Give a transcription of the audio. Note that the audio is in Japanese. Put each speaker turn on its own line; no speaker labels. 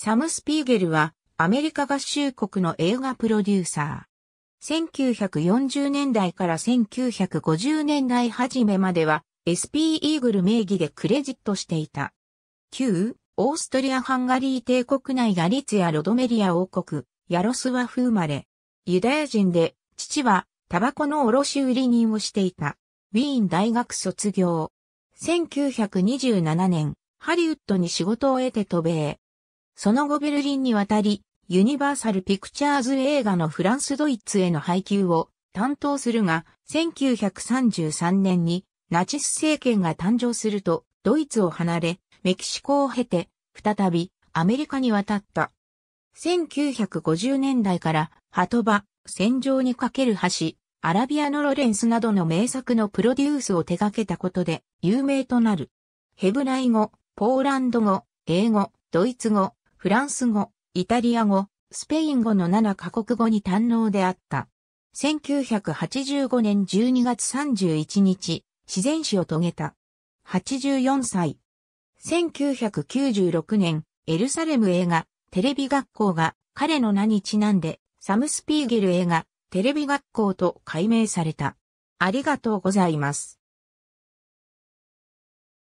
サム・スピーゲルはアメリカ合衆国の映画プロデューサー。1940年代から1950年代初めまでは SP イーグル名義でクレジットしていた。旧オーストリア・ハンガリー帝国内ガリツやロドメリア王国、ヤロスワフ生まれ。ユダヤ人で、父はタバコの卸売人をしていた。ウィーン大学卒業。1927年、ハリウッドに仕事を得て渡米。その後ベルリンに渡り、ユニバーサルピクチャーズ映画のフランスドイツへの配給を担当するが、1933年にナチス政権が誕生すると、ドイツを離れ、メキシコを経て、再びアメリカに渡った。1950年代から、鳩場、戦場にかける橋、アラビアのロレンスなどの名作のプロデュースを手掛けたことで有名となる。ヘブライ語、ポーランド語、英語、ドイツ語、フランス語、イタリア語、スペイン語の7カ国語に堪能であった。1985年12月31日、自然死を遂げた。84歳。1996年、エルサレム映画、テレビ学校が彼の名にちなんで、サム・スピーゲル映画、テレビ学校と改名された。ありがとうございます。